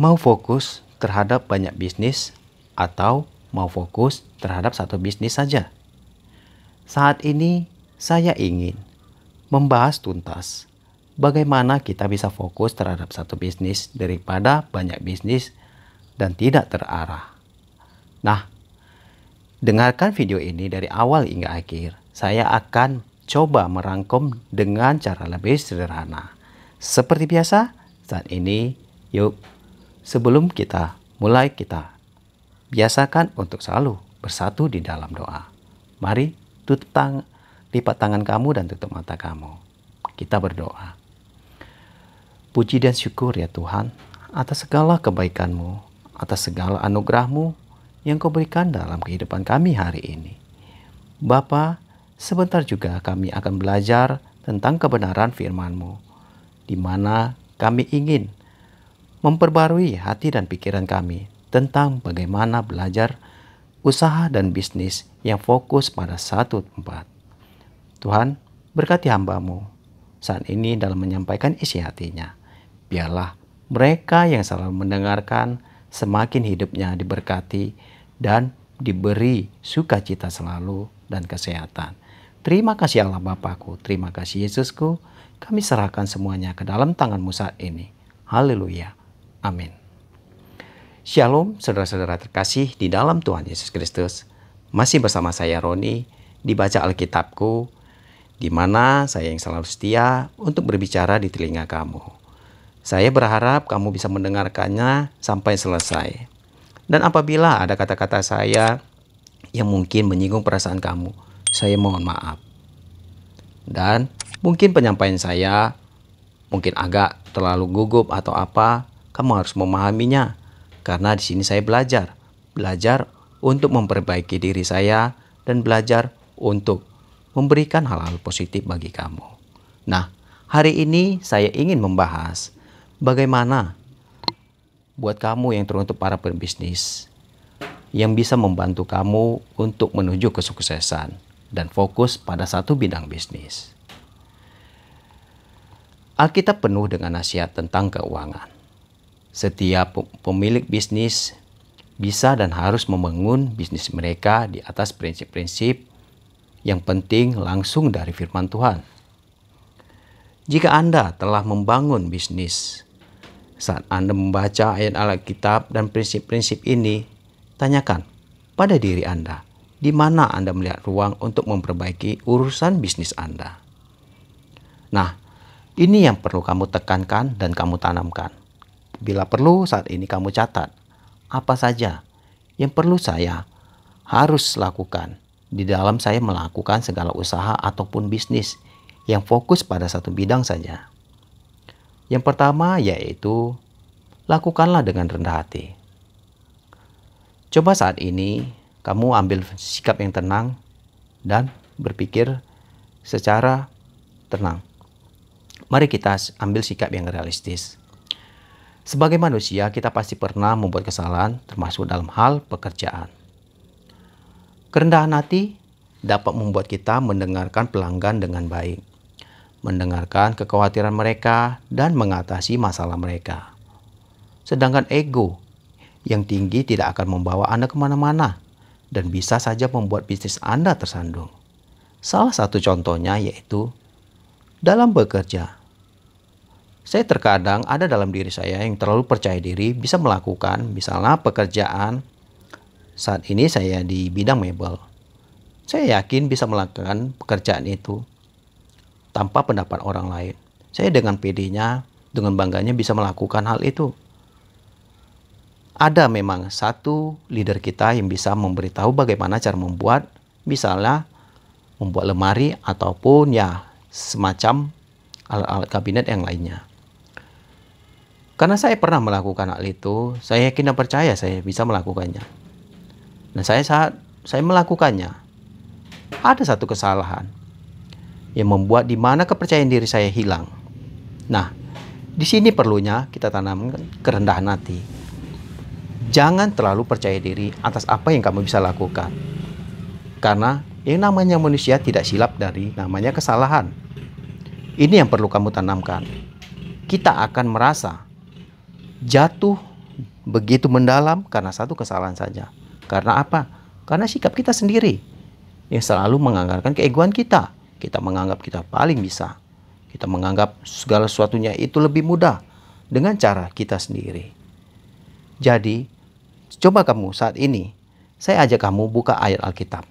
mau fokus terhadap banyak bisnis atau mau fokus terhadap satu bisnis saja. Saat ini saya ingin membahas tuntas bagaimana kita bisa fokus terhadap satu bisnis daripada banyak bisnis dan tidak terarah. Nah, dengarkan video ini dari awal hingga akhir. Saya akan coba merangkum dengan cara lebih sederhana. Seperti biasa, saat ini yuk Sebelum kita mulai kita biasakan untuk selalu bersatu di dalam doa. Mari tutup tang lipat tangan kamu dan tutup mata kamu. Kita berdoa. Puji dan syukur ya Tuhan atas segala kebaikanmu, atas segala anugerahmu yang kau berikan dalam kehidupan kami hari ini. Bapa, sebentar juga kami akan belajar tentang kebenaran firman-Mu, di mana kami ingin memperbarui hati dan pikiran kami tentang bagaimana belajar usaha dan bisnis yang fokus pada satu tempat. Tuhan, berkati hambamu saat ini dalam menyampaikan isi hatinya. Biarlah mereka yang selalu mendengarkan semakin hidupnya diberkati dan diberi sukacita selalu dan kesehatan. Terima kasih Allah Bapakku, terima kasih Yesusku. Kami serahkan semuanya ke dalam tanganmu saat ini. Haleluya. Amin. Shalom saudara-saudara terkasih di dalam Tuhan Yesus Kristus. Masih bersama saya Roni dibaca Alkitabku di mana saya yang selalu setia untuk berbicara di telinga kamu. Saya berharap kamu bisa mendengarkannya sampai selesai. Dan apabila ada kata-kata saya yang mungkin menyinggung perasaan kamu, saya mohon maaf. Dan mungkin penyampaian saya mungkin agak terlalu gugup atau apa, kamu harus memahaminya, karena di sini saya belajar. Belajar untuk memperbaiki diri saya dan belajar untuk memberikan hal-hal positif bagi kamu. Nah, hari ini saya ingin membahas bagaimana buat kamu yang teruntuk para pebisnis yang bisa membantu kamu untuk menuju kesuksesan dan fokus pada satu bidang bisnis. Alkitab penuh dengan nasihat tentang keuangan. Setiap pemilik bisnis bisa dan harus membangun bisnis mereka di atas prinsip-prinsip yang penting langsung dari firman Tuhan. Jika Anda telah membangun bisnis, saat Anda membaca ayat Alkitab dan prinsip-prinsip ini, tanyakan pada diri Anda, di mana Anda melihat ruang untuk memperbaiki urusan bisnis Anda. Nah, ini yang perlu kamu tekankan dan kamu tanamkan. Bila perlu, saat ini kamu catat apa saja yang perlu saya harus lakukan di dalam saya melakukan segala usaha ataupun bisnis yang fokus pada satu bidang saja. Yang pertama yaitu lakukanlah dengan rendah hati. Coba saat ini kamu ambil sikap yang tenang dan berpikir secara tenang. Mari kita ambil sikap yang realistis. Sebagai manusia, kita pasti pernah membuat kesalahan, termasuk dalam hal pekerjaan. Kerendahan hati dapat membuat kita mendengarkan pelanggan dengan baik, mendengarkan kekhawatiran mereka, dan mengatasi masalah mereka. Sedangkan ego yang tinggi tidak akan membawa Anda kemana-mana dan bisa saja membuat bisnis Anda tersandung. Salah satu contohnya yaitu dalam bekerja, saya terkadang ada dalam diri saya yang terlalu percaya diri bisa melakukan misalnya pekerjaan saat ini saya di bidang mebel. Saya yakin bisa melakukan pekerjaan itu tanpa pendapat orang lain. Saya dengan PD-nya, dengan bangganya bisa melakukan hal itu. Ada memang satu leader kita yang bisa memberitahu bagaimana cara membuat misalnya membuat lemari ataupun ya semacam alat-alat kabinet yang lainnya. Karena saya pernah melakukan hal itu, saya yakin dan percaya saya bisa melakukannya. Dan nah, saya saat saya melakukannya, ada satu kesalahan yang membuat di mana kepercayaan diri saya hilang. Nah, di sini perlunya kita tanam kerendahan hati. Jangan terlalu percaya diri atas apa yang kamu bisa lakukan. Karena yang namanya manusia tidak silap dari namanya kesalahan. Ini yang perlu kamu tanamkan. Kita akan merasa jatuh begitu mendalam karena satu kesalahan saja. Karena apa? Karena sikap kita sendiri yang selalu menganggarkan keegoan kita. Kita menganggap kita paling bisa. Kita menganggap segala sesuatunya itu lebih mudah dengan cara kita sendiri. Jadi, coba kamu saat ini, saya ajak kamu buka ayat Alkitab.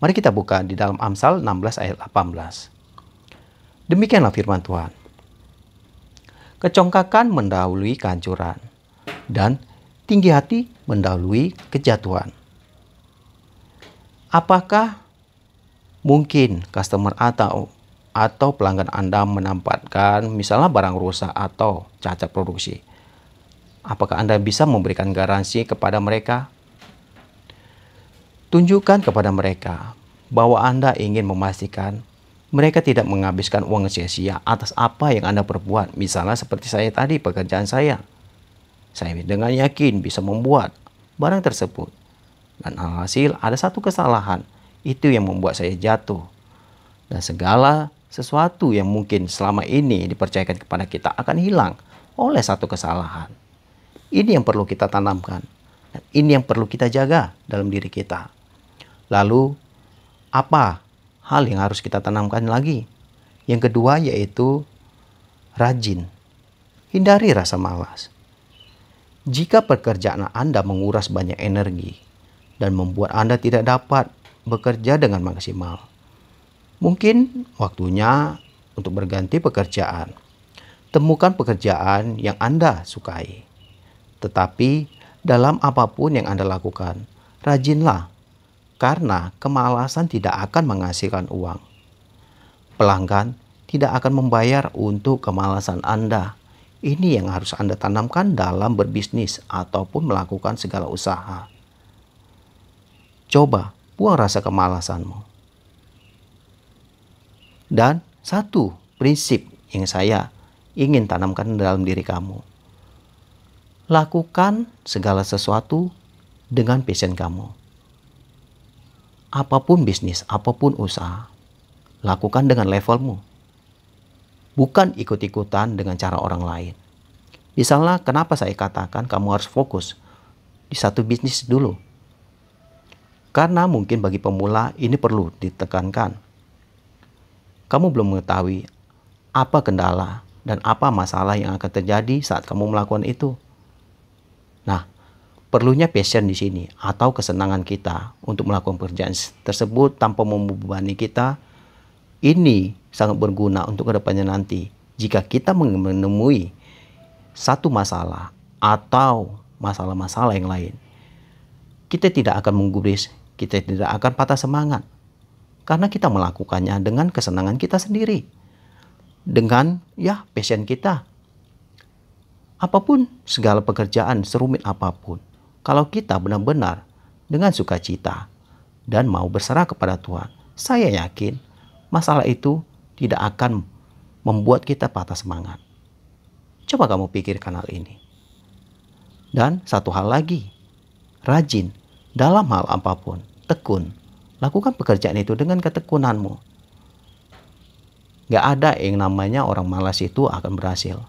Mari kita buka di dalam Amsal 16 ayat 18. Demikianlah firman Tuhan kecongkakan mendahului kehancuran, dan tinggi hati mendahului kejatuhan. Apakah mungkin customer atau atau pelanggan Anda menempatkan misalnya barang rusak atau cacat produksi? Apakah Anda bisa memberikan garansi kepada mereka? Tunjukkan kepada mereka bahwa Anda ingin memastikan mereka tidak menghabiskan uang sia-sia atas apa yang Anda perbuat. Misalnya seperti saya tadi, pekerjaan saya. Saya dengan yakin bisa membuat barang tersebut. Dan alhasil ada satu kesalahan. Itu yang membuat saya jatuh. Dan segala sesuatu yang mungkin selama ini dipercayakan kepada kita akan hilang oleh satu kesalahan. Ini yang perlu kita tanamkan. Dan ini yang perlu kita jaga dalam diri kita. Lalu, apa hal yang harus kita tanamkan lagi. Yang kedua yaitu rajin. Hindari rasa malas. Jika pekerjaan Anda menguras banyak energi dan membuat Anda tidak dapat bekerja dengan maksimal, mungkin waktunya untuk berganti pekerjaan. Temukan pekerjaan yang Anda sukai. Tetapi dalam apapun yang Anda lakukan, rajinlah karena kemalasan tidak akan menghasilkan uang. Pelanggan tidak akan membayar untuk kemalasan Anda. Ini yang harus Anda tanamkan dalam berbisnis ataupun melakukan segala usaha. Coba buang rasa kemalasanmu. Dan satu prinsip yang saya ingin tanamkan dalam diri kamu. Lakukan segala sesuatu dengan passion kamu apapun bisnis, apapun usaha, lakukan dengan levelmu. Bukan ikut-ikutan dengan cara orang lain. Misalnya kenapa saya katakan kamu harus fokus di satu bisnis dulu. Karena mungkin bagi pemula ini perlu ditekankan. Kamu belum mengetahui apa kendala dan apa masalah yang akan terjadi saat kamu melakukan itu. Nah, perlunya passion di sini atau kesenangan kita untuk melakukan pekerjaan tersebut tanpa membebani kita ini sangat berguna untuk kedepannya nanti jika kita menemui satu masalah atau masalah-masalah yang lain kita tidak akan menggubris kita tidak akan patah semangat karena kita melakukannya dengan kesenangan kita sendiri dengan ya passion kita apapun segala pekerjaan serumit apapun kalau kita benar-benar dengan sukacita dan mau berserah kepada Tuhan, saya yakin masalah itu tidak akan membuat kita patah semangat. Coba kamu pikirkan hal ini. Dan satu hal lagi, rajin dalam hal apapun, tekun. Lakukan pekerjaan itu dengan ketekunanmu. Gak ada yang namanya orang malas itu akan berhasil.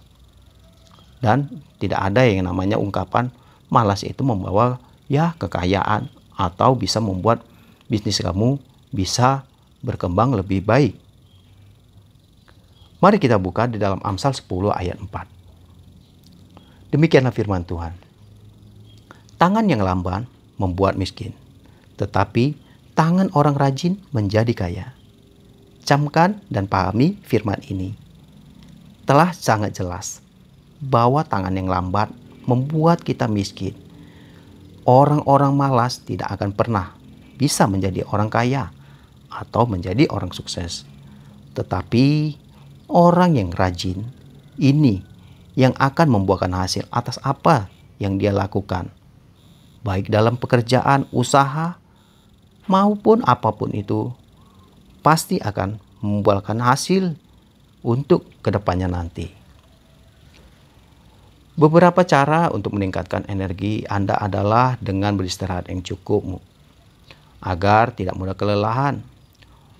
Dan tidak ada yang namanya ungkapan malas itu membawa ya kekayaan atau bisa membuat bisnis kamu bisa berkembang lebih baik. Mari kita buka di dalam Amsal 10 ayat 4. Demikianlah firman Tuhan. Tangan yang lamban membuat miskin, tetapi tangan orang rajin menjadi kaya. Camkan dan pahami firman ini. Telah sangat jelas bahwa tangan yang lambat membuat kita miskin. Orang-orang malas tidak akan pernah bisa menjadi orang kaya atau menjadi orang sukses. Tetapi orang yang rajin ini yang akan membuahkan hasil atas apa yang dia lakukan. Baik dalam pekerjaan, usaha, maupun apapun itu pasti akan membuahkan hasil untuk kedepannya nanti. Beberapa cara untuk meningkatkan energi Anda adalah dengan beristirahat yang cukup agar tidak mudah kelelahan,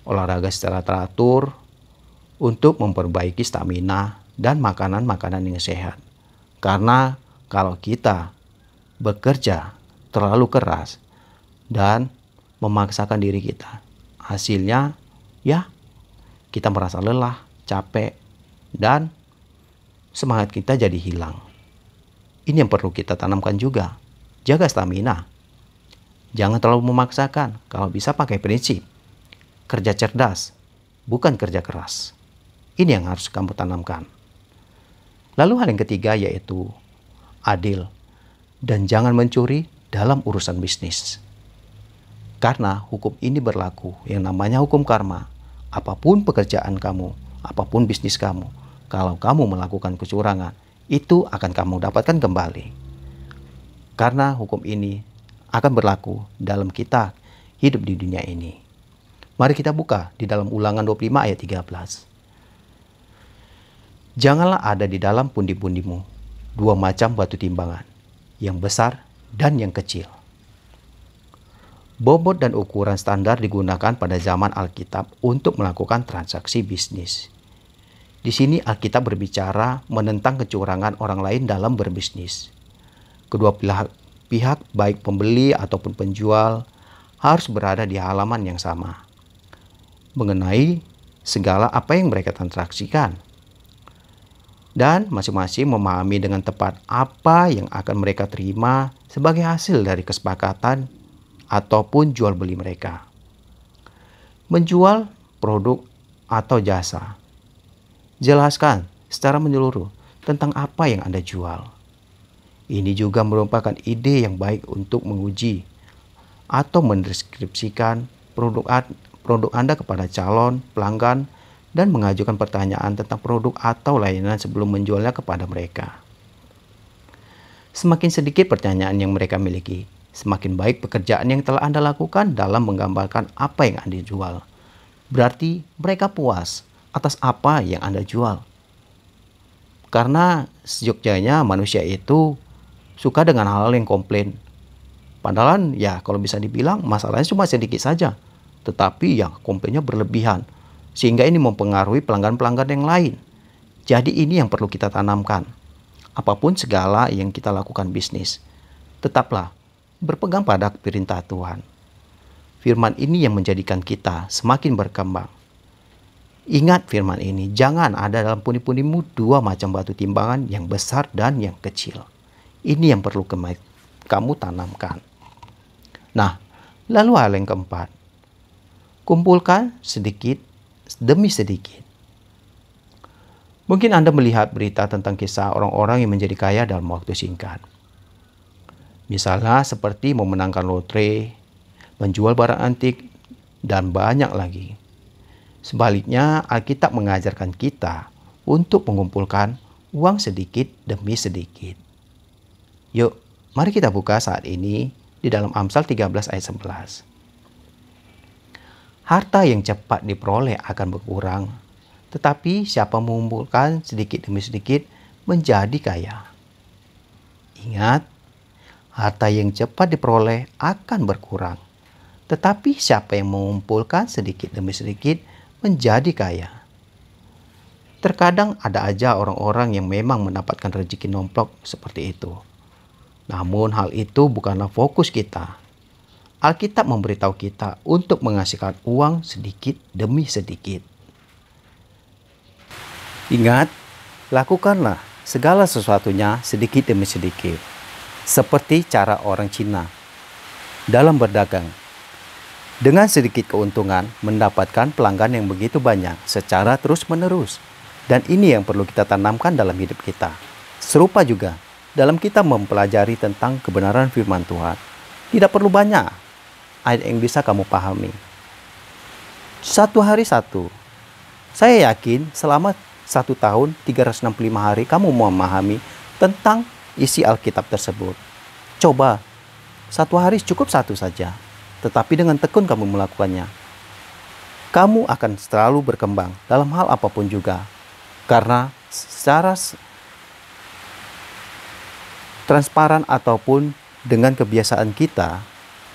olahraga secara teratur untuk memperbaiki stamina dan makanan-makanan yang sehat. Karena kalau kita bekerja terlalu keras dan memaksakan diri kita, hasilnya ya kita merasa lelah, capek, dan semangat kita jadi hilang. Ini yang perlu kita tanamkan juga. Jaga stamina. Jangan terlalu memaksakan, kalau bisa pakai prinsip. Kerja cerdas, bukan kerja keras. Ini yang harus kamu tanamkan. Lalu hal yang ketiga yaitu adil dan jangan mencuri dalam urusan bisnis. Karena hukum ini berlaku yang namanya hukum karma. Apapun pekerjaan kamu, apapun bisnis kamu, kalau kamu melakukan kecurangan, itu akan kamu dapatkan kembali. Karena hukum ini akan berlaku dalam kita hidup di dunia ini. Mari kita buka di dalam ulangan 25 ayat 13. Janganlah ada di dalam pundi-pundimu dua macam batu timbangan, yang besar dan yang kecil. Bobot dan ukuran standar digunakan pada zaman Alkitab untuk melakukan transaksi bisnis. Di sini Alkitab berbicara menentang kecurangan orang lain dalam berbisnis. Kedua pihak, pihak baik pembeli ataupun penjual harus berada di halaman yang sama. Mengenai segala apa yang mereka transaksikan. Dan masing-masing memahami dengan tepat apa yang akan mereka terima sebagai hasil dari kesepakatan ataupun jual beli mereka. Menjual produk atau jasa Jelaskan secara menyeluruh tentang apa yang Anda jual. Ini juga merupakan ide yang baik untuk menguji atau mendeskripsikan produk, produk Anda kepada calon pelanggan dan mengajukan pertanyaan tentang produk atau layanan sebelum menjualnya kepada mereka. Semakin sedikit pertanyaan yang mereka miliki, semakin baik pekerjaan yang telah Anda lakukan dalam menggambarkan apa yang Anda jual. Berarti mereka puas atas apa yang Anda jual. Karena sejogjanya manusia itu suka dengan hal-hal yang komplain. Padahal ya kalau bisa dibilang masalahnya cuma sedikit saja. Tetapi yang komplainnya berlebihan. Sehingga ini mempengaruhi pelanggan-pelanggan yang lain. Jadi ini yang perlu kita tanamkan. Apapun segala yang kita lakukan bisnis. Tetaplah berpegang pada perintah Tuhan. Firman ini yang menjadikan kita semakin berkembang. Ingat firman ini, jangan ada dalam pundi-pundimu dua macam batu timbangan yang besar dan yang kecil. Ini yang perlu kamu tanamkan. Nah, lalu hal yang keempat, kumpulkan sedikit demi sedikit. Mungkin Anda melihat berita tentang kisah orang-orang yang menjadi kaya dalam waktu singkat. Misalnya seperti memenangkan lotre, menjual barang antik, dan banyak lagi. Sebaliknya, Alkitab mengajarkan kita untuk mengumpulkan uang sedikit demi sedikit. Yuk, mari kita buka saat ini di dalam Amsal 13 ayat 11. Harta yang cepat diperoleh akan berkurang, tetapi siapa mengumpulkan sedikit demi sedikit menjadi kaya. Ingat, harta yang cepat diperoleh akan berkurang, tetapi siapa yang mengumpulkan sedikit demi sedikit menjadi kaya. Terkadang ada aja orang-orang yang memang mendapatkan rezeki nomplok seperti itu. Namun hal itu bukanlah fokus kita. Alkitab memberitahu kita untuk menghasilkan uang sedikit demi sedikit. Ingat, lakukanlah segala sesuatunya sedikit demi sedikit. Seperti cara orang Cina dalam berdagang dengan sedikit keuntungan, mendapatkan pelanggan yang begitu banyak secara terus-menerus. Dan ini yang perlu kita tanamkan dalam hidup kita. Serupa juga, dalam kita mempelajari tentang kebenaran firman Tuhan, tidak perlu banyak ayat yang bisa kamu pahami. Satu hari satu, saya yakin selama satu tahun 365 hari kamu mau memahami tentang isi Alkitab tersebut. Coba satu hari cukup satu saja tetapi dengan tekun kamu melakukannya. Kamu akan selalu berkembang dalam hal apapun juga, karena secara transparan ataupun dengan kebiasaan kita,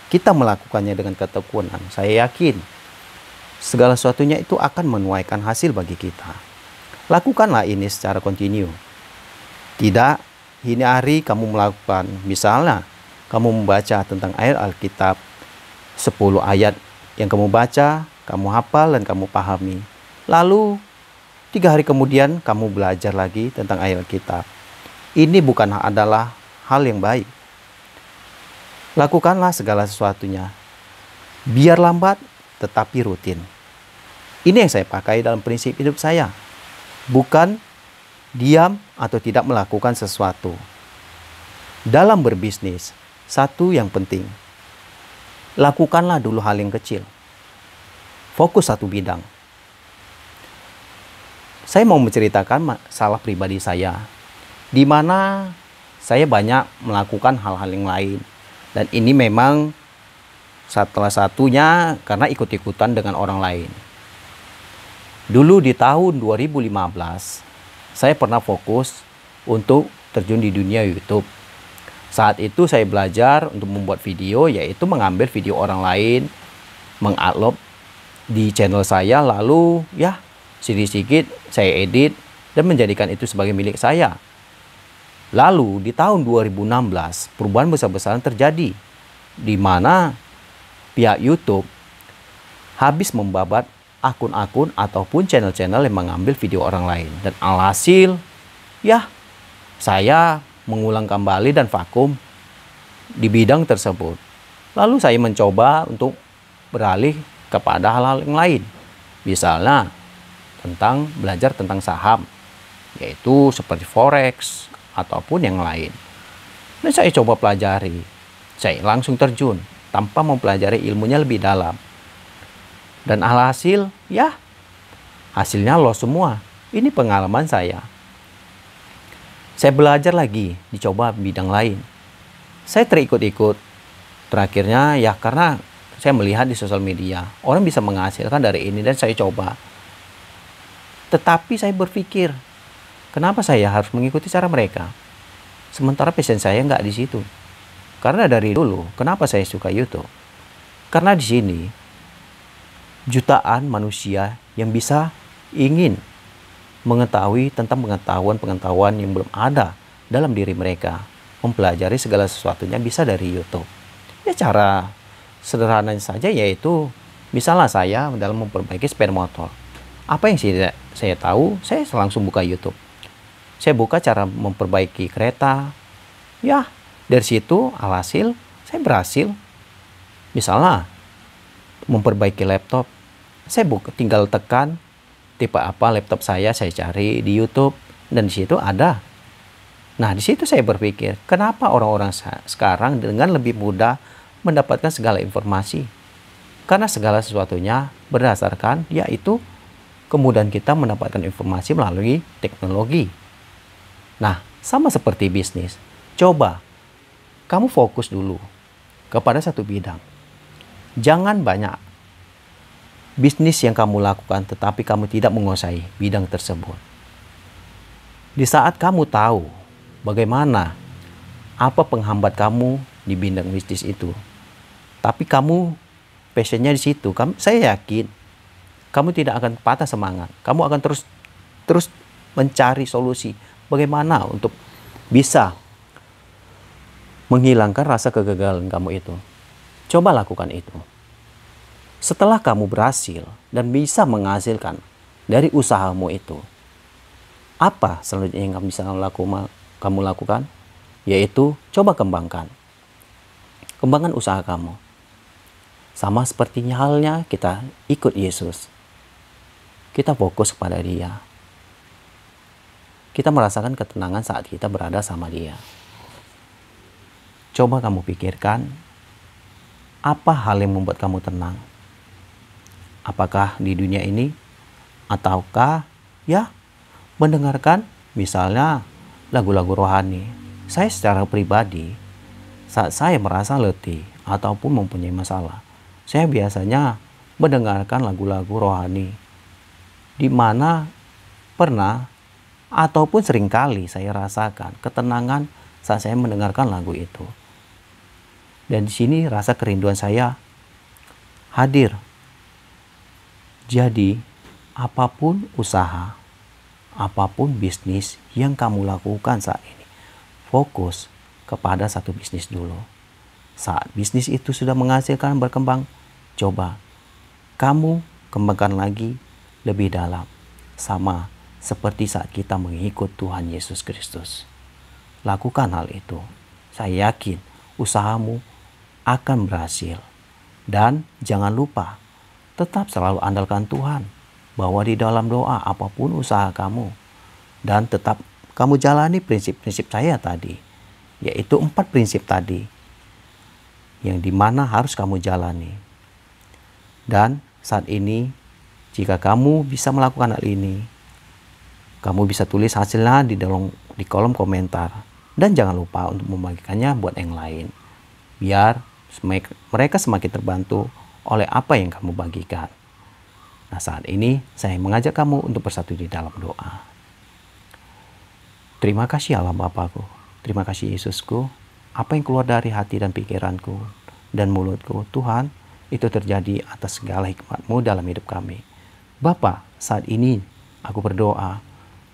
kita melakukannya dengan ketekunan. Saya yakin segala sesuatunya itu akan menuaikan hasil bagi kita. Lakukanlah ini secara kontinu. Tidak ini hari kamu melakukan, misalnya kamu membaca tentang air Alkitab 10 ayat yang kamu baca, kamu hafal dan kamu pahami. Lalu tiga hari kemudian kamu belajar lagi tentang ayat kitab. Ini bukan adalah hal yang baik. Lakukanlah segala sesuatunya. Biar lambat tetapi rutin. Ini yang saya pakai dalam prinsip hidup saya. Bukan diam atau tidak melakukan sesuatu. Dalam berbisnis, satu yang penting – lakukanlah dulu hal yang kecil. Fokus satu bidang. Saya mau menceritakan masalah pribadi saya, di mana saya banyak melakukan hal-hal yang lain. Dan ini memang salah satunya karena ikut-ikutan dengan orang lain. Dulu di tahun 2015, saya pernah fokus untuk terjun di dunia YouTube saat itu saya belajar untuk membuat video yaitu mengambil video orang lain, mengupload di channel saya lalu ya sedikit-sedikit saya edit dan menjadikan itu sebagai milik saya. Lalu di tahun 2016 perubahan besar-besaran terjadi di mana pihak YouTube habis membabat akun-akun ataupun channel-channel yang mengambil video orang lain dan alhasil ya saya mengulang kembali dan vakum di bidang tersebut. Lalu saya mencoba untuk beralih kepada hal-hal yang lain. Misalnya tentang belajar tentang saham, yaitu seperti forex ataupun yang lain. Dan nah, saya coba pelajari. Saya langsung terjun tanpa mempelajari ilmunya lebih dalam. Dan alhasil, ya hasilnya loh semua. Ini pengalaman saya. Saya belajar lagi, dicoba bidang lain. Saya terikut-ikut. Terakhirnya ya karena saya melihat di sosial media, orang bisa menghasilkan dari ini dan saya coba. Tetapi saya berpikir, kenapa saya harus mengikuti cara mereka? Sementara passion saya nggak di situ. Karena dari dulu, kenapa saya suka YouTube? Karena di sini jutaan manusia yang bisa ingin mengetahui tentang pengetahuan-pengetahuan yang belum ada dalam diri mereka. Mempelajari segala sesuatunya bisa dari YouTube. Ya cara sederhananya saja yaitu misalnya saya dalam memperbaiki sepeda motor. Apa yang saya, saya tahu, saya langsung buka YouTube. Saya buka cara memperbaiki kereta. Ya, dari situ alhasil saya berhasil. Misalnya memperbaiki laptop, saya buka, tinggal tekan tipe apa laptop saya saya cari di YouTube dan di situ ada nah di situ saya berpikir kenapa orang-orang sekarang dengan lebih mudah mendapatkan segala informasi karena segala sesuatunya berdasarkan yaitu kemudahan kita mendapatkan informasi melalui teknologi nah sama seperti bisnis coba kamu fokus dulu kepada satu bidang jangan banyak bisnis yang kamu lakukan tetapi kamu tidak menguasai bidang tersebut. Di saat kamu tahu bagaimana apa penghambat kamu di bidang bisnis itu, tapi kamu passionnya di situ, kamu, saya yakin kamu tidak akan patah semangat. Kamu akan terus terus mencari solusi bagaimana untuk bisa menghilangkan rasa kegagalan kamu itu. Coba lakukan itu. Setelah kamu berhasil dan bisa menghasilkan dari usahamu itu, apa selanjutnya yang kamu bisa kamu lakukan? Yaitu coba kembangkan. Kembangkan usaha kamu. Sama sepertinya halnya kita ikut Yesus. Kita fokus kepada dia. Kita merasakan ketenangan saat kita berada sama dia. Coba kamu pikirkan apa hal yang membuat kamu tenang? apakah di dunia ini ataukah ya mendengarkan misalnya lagu-lagu rohani. Saya secara pribadi saat saya merasa letih ataupun mempunyai masalah, saya biasanya mendengarkan lagu-lagu rohani di mana pernah ataupun seringkali saya rasakan ketenangan saat saya mendengarkan lagu itu. Dan di sini rasa kerinduan saya hadir jadi, apapun usaha, apapun bisnis yang kamu lakukan saat ini, fokus kepada satu bisnis dulu. Saat bisnis itu sudah menghasilkan berkembang, coba kamu kembangkan lagi lebih dalam. Sama seperti saat kita mengikut Tuhan Yesus Kristus. Lakukan hal itu. Saya yakin usahamu akan berhasil. Dan jangan lupa Tetap selalu andalkan Tuhan bahwa di dalam doa apapun usaha kamu dan tetap kamu jalani prinsip-prinsip saya tadi yaitu empat prinsip tadi yang dimana harus kamu jalani. Dan saat ini jika kamu bisa melakukan hal ini kamu bisa tulis hasilnya di dalam di kolom komentar dan jangan lupa untuk membagikannya buat yang lain biar mereka semakin terbantu oleh apa yang kamu bagikan. Nah, saat ini saya mengajak kamu untuk bersatu di dalam doa. Terima kasih Allah Bapakku. Terima kasih Yesusku. Apa yang keluar dari hati dan pikiranku dan mulutku, Tuhan, itu terjadi atas segala hikmatmu dalam hidup kami. Bapa, saat ini aku berdoa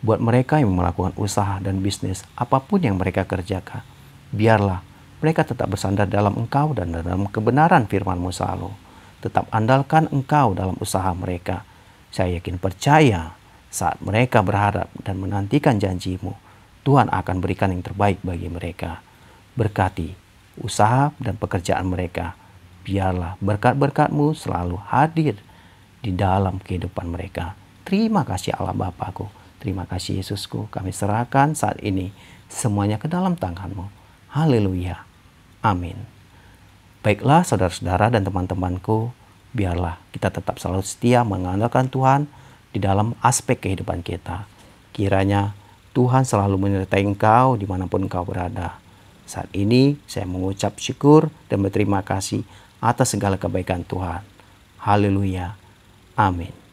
buat mereka yang melakukan usaha dan bisnis, apapun yang mereka kerjakan. Biarlah mereka tetap bersandar dalam engkau dan dalam kebenaran FirmanMu selalu tetap andalkan engkau dalam usaha mereka. Saya yakin percaya saat mereka berharap dan menantikan janjimu, Tuhan akan berikan yang terbaik bagi mereka. Berkati usaha dan pekerjaan mereka. Biarlah berkat-berkatmu selalu hadir di dalam kehidupan mereka. Terima kasih Allah Bapakku. Terima kasih Yesusku. Kami serahkan saat ini semuanya ke dalam tanganmu. Haleluya. Amin. Baiklah saudara-saudara dan teman-temanku, biarlah kita tetap selalu setia mengandalkan Tuhan di dalam aspek kehidupan kita. Kiranya Tuhan selalu menyertai engkau dimanapun engkau berada. Saat ini saya mengucap syukur dan berterima kasih atas segala kebaikan Tuhan. Haleluya. Amin.